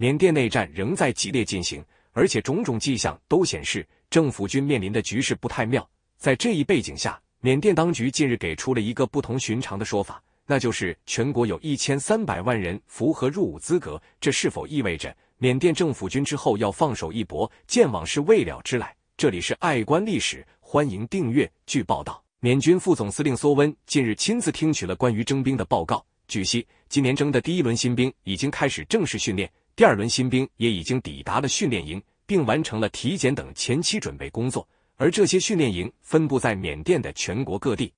缅甸内战仍在激烈进行，而且种种迹象都显示政府军面临的局势不太妙。在这一背景下，缅甸当局近日给出了一个不同寻常的说法，那就是全国有一千三百万人符合入伍资格。这是否意味着缅甸政府军之后要放手一搏？见往事未了之来。这里是爱观历史，欢迎订阅。据报道，缅军副总司令梭温近日亲自听取了关于征兵的报告。据悉，今年征的第一轮新兵已经开始正式训练。第二轮新兵也已经抵达了训练营，并完成了体检等前期准备工作。而这些训练营分布在缅甸的全国各地。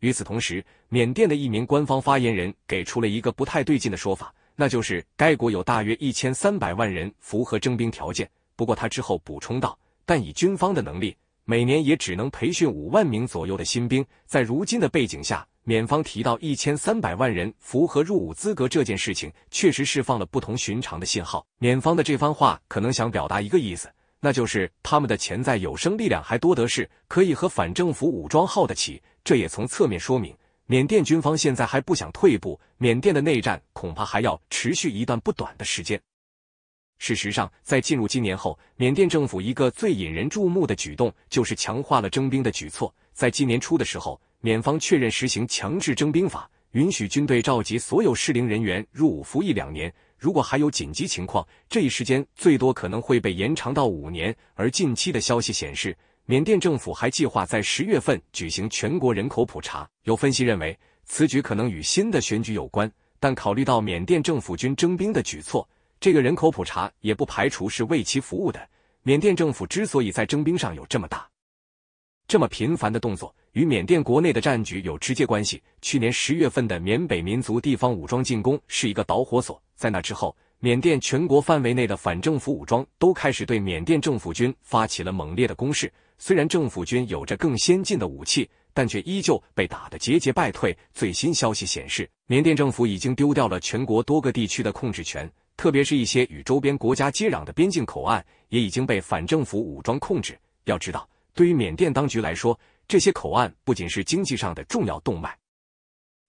与此同时，缅甸的一名官方发言人给出了一个不太对劲的说法，那就是该国有大约一千三百万人符合征兵条件。不过他之后补充道，但以军方的能力，每年也只能培训五万名左右的新兵。在如今的背景下。缅方提到一千三百万人符合入伍资格这件事情，确实释放了不同寻常的信号。缅方的这番话可能想表达一个意思，那就是他们的潜在有生力量还多得是，可以和反政府武装耗得起。这也从侧面说明，缅甸军方现在还不想退步，缅甸的内战恐怕还要持续一段不短的时间。事实上，在进入今年后，缅甸政府一个最引人注目的举动就是强化了征兵的举措。在今年初的时候，缅方确认实行强制征兵法，允许军队召集所有适龄人员入伍服役两年。如果还有紧急情况，这一时间最多可能会被延长到五年。而近期的消息显示，缅甸政府还计划在十月份举行全国人口普查。有分析认为，此举可能与新的选举有关，但考虑到缅甸政府军征兵的举措。这个人口普查也不排除是为其服务的。缅甸政府之所以在征兵上有这么大、这么频繁的动作，与缅甸国内的战局有直接关系。去年十月份的缅北民族地方武装进攻是一个导火索，在那之后，缅甸全国范围内的反政府武装都开始对缅甸政府军发起了猛烈的攻势。虽然政府军有着更先进的武器，但却依旧被打得节节败退。最新消息显示，缅甸政府已经丢掉了全国多个地区的控制权。特别是一些与周边国家接壤的边境口岸，也已经被反政府武装控制。要知道，对于缅甸当局来说，这些口岸不仅是经济上的重要动脉，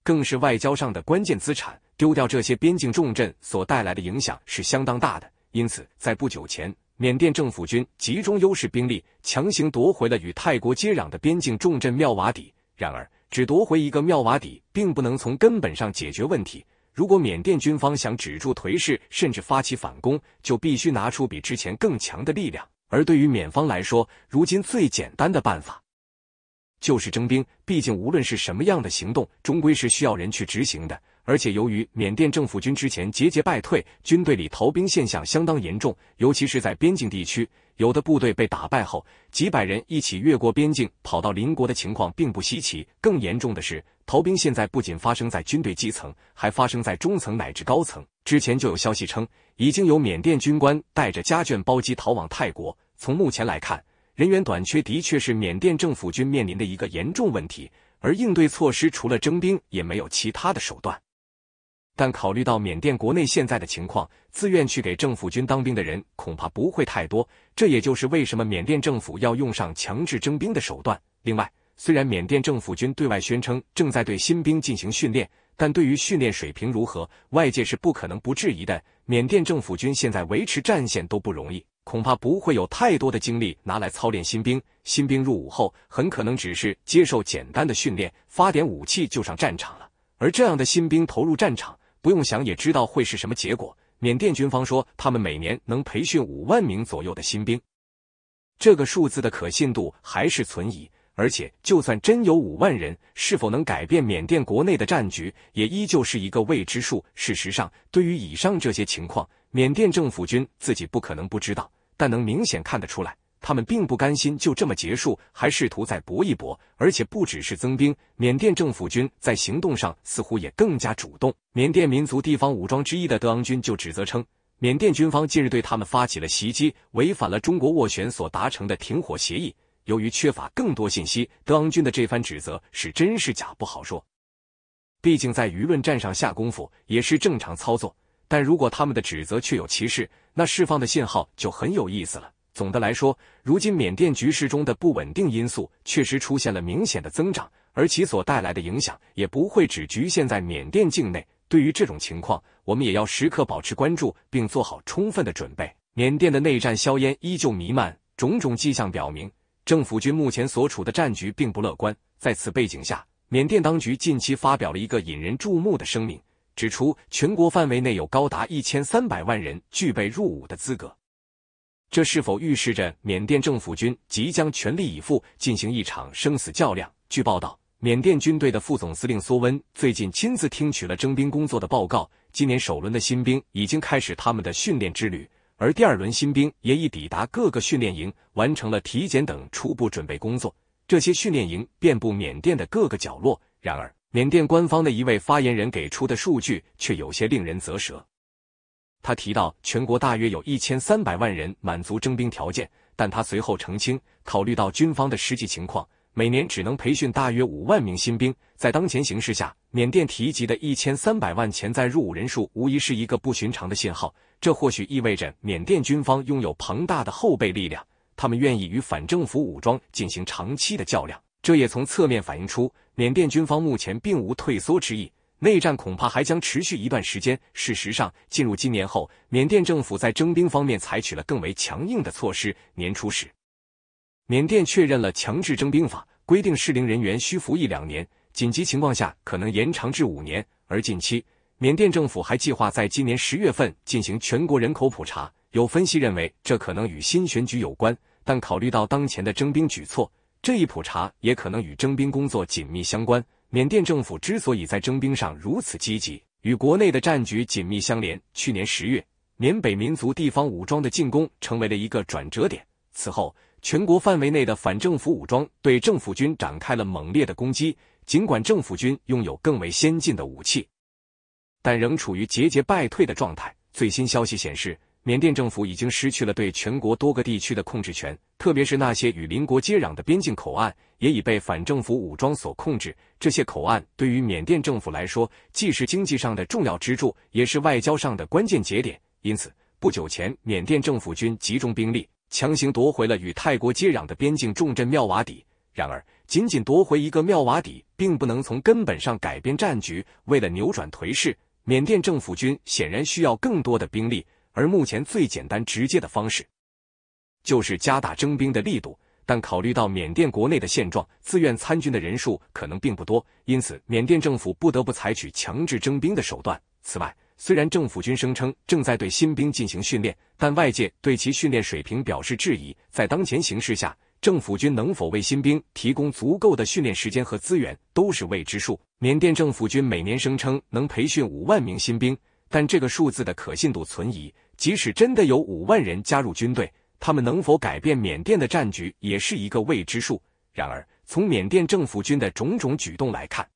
更是外交上的关键资产。丢掉这些边境重镇所带来的影响是相当大的。因此，在不久前，缅甸政府军集中优势兵力，强行夺回了与泰国接壤的边境重镇妙瓦底。然而，只夺回一个妙瓦底，并不能从根本上解决问题。如果缅甸军方想止住颓势，甚至发起反攻，就必须拿出比之前更强的力量。而对于缅方来说，如今最简单的办法就是征兵。毕竟，无论是什么样的行动，终归是需要人去执行的。而且，由于缅甸政府军之前节节败退，军队里逃兵现象相当严重，尤其是在边境地区，有的部队被打败后，几百人一起越过边境跑到邻国的情况并不稀奇。更严重的是，逃兵现在不仅发生在军队基层，还发生在中层乃至高层。之前就有消息称，已经有缅甸军官带着家眷包机逃往泰国。从目前来看，人员短缺的确是缅甸政府军面临的一个严重问题，而应对措施除了征兵，也没有其他的手段。但考虑到缅甸国内现在的情况，自愿去给政府军当兵的人恐怕不会太多。这也就是为什么缅甸政府要用上强制征兵的手段。另外，虽然缅甸政府军对外宣称正在对新兵进行训练，但对于训练水平如何，外界是不可能不质疑的。缅甸政府军现在维持战线都不容易，恐怕不会有太多的精力拿来操练新兵。新兵入伍后，很可能只是接受简单的训练，发点武器就上战场了。而这样的新兵投入战场，不用想也知道会是什么结果。缅甸军方说，他们每年能培训五万名左右的新兵，这个数字的可信度还是存疑。而且，就算真有五万人，是否能改变缅甸国内的战局，也依旧是一个未知数。事实上，对于以上这些情况，缅甸政府军自己不可能不知道，但能明显看得出来。他们并不甘心就这么结束，还试图再搏一搏，而且不只是增兵。缅甸政府军在行动上似乎也更加主动。缅甸民族地方武装之一的德昂军就指责称，缅甸军方近日对他们发起了袭击，违反了中国斡旋所达成的停火协议。由于缺乏更多信息，德昂军的这番指责是真是假不好说。毕竟在舆论战上下功夫也是正常操作，但如果他们的指责确有其事，那释放的信号就很有意思了。总的来说，如今缅甸局势中的不稳定因素确实出现了明显的增长，而其所带来的影响也不会只局限在缅甸境内。对于这种情况，我们也要时刻保持关注，并做好充分的准备。缅甸的内战硝烟依旧弥漫，种种迹象表明，政府军目前所处的战局并不乐观。在此背景下，缅甸当局近期发表了一个引人注目的声明，指出全国范围内有高达一千三百万人具备入伍的资格。这是否预示着缅甸政府军即将全力以赴进行一场生死较量？据报道，缅甸军队的副总司令苏温最近亲自听取了征兵工作的报告。今年首轮的新兵已经开始他们的训练之旅，而第二轮新兵也已抵达各个训练营，完成了体检等初步准备工作。这些训练营遍布缅甸的各个角落。然而，缅甸官方的一位发言人给出的数据却有些令人咋舌。他提到，全国大约有一千三百万人满足征兵条件，但他随后澄清，考虑到军方的实际情况，每年只能培训大约五万名新兵。在当前形势下，缅甸提及的一千三百万潜在入伍人数无疑是一个不寻常的信号。这或许意味着缅甸军方拥有庞大的后备力量，他们愿意与反政府武装进行长期的较量。这也从侧面反映出，缅甸军方目前并无退缩之意。内战恐怕还将持续一段时间。事实上，进入今年后，缅甸政府在征兵方面采取了更为强硬的措施。年初时，缅甸确认了强制征兵法，规定适龄人员需服役两年，紧急情况下可能延长至五年。而近期，缅甸政府还计划在今年十月份进行全国人口普查。有分析认为，这可能与新选举有关，但考虑到当前的征兵举措，这一普查也可能与征兵工作紧密相关。缅甸政府之所以在征兵上如此积极，与国内的战局紧密相连。去年十月，缅北民族地方武装的进攻成为了一个转折点。此后，全国范围内的反政府武装对政府军展开了猛烈的攻击。尽管政府军拥有更为先进的武器，但仍处于节节败退的状态。最新消息显示。缅甸政府已经失去了对全国多个地区的控制权，特别是那些与邻国接壤的边境口岸，也已被反政府武装所控制。这些口岸对于缅甸政府来说，既是经济上的重要支柱，也是外交上的关键节点。因此，不久前缅甸政府军集中兵力，强行夺回了与泰国接壤的边境重镇妙瓦底。然而，仅仅夺回一个妙瓦底，并不能从根本上改变战局。为了扭转颓势，缅甸政府军显然需要更多的兵力。而目前最简单直接的方式，就是加大征兵的力度。但考虑到缅甸国内的现状，自愿参军的人数可能并不多，因此缅甸政府不得不采取强制征兵的手段。此外，虽然政府军声称正在对新兵进行训练，但外界对其训练水平表示质疑。在当前形势下，政府军能否为新兵提供足够的训练时间和资源都是未知数。缅甸政府军每年声称能培训五万名新兵。但这个数字的可信度存疑。即使真的有五万人加入军队，他们能否改变缅甸的战局也是一个未知数。然而，从缅甸政府军的种种举动来看，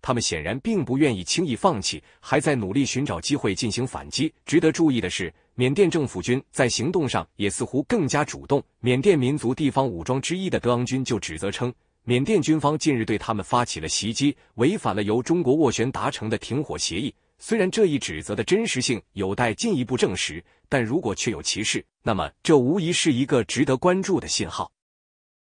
他们显然并不愿意轻易放弃，还在努力寻找机会进行反击。值得注意的是，缅甸政府军在行动上也似乎更加主动。缅甸民族地方武装之一的德昂军就指责称，缅甸军方近日对他们发起了袭击，违反了由中国斡旋达成的停火协议。虽然这一指责的真实性有待进一步证实，但如果确有其事，那么这无疑是一个值得关注的信号。